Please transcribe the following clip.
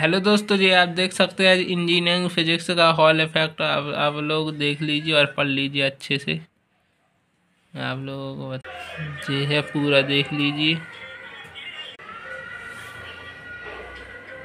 hello दोस्तों जी आप देख सकते हैं इंजीनियरिंग फिजिक्स का हॉल इफेक्ट आप आप लोग देख लीजिए और पढ़ लीजिए अच्छे से आप लोगों को जी है पूरा देख लीजिए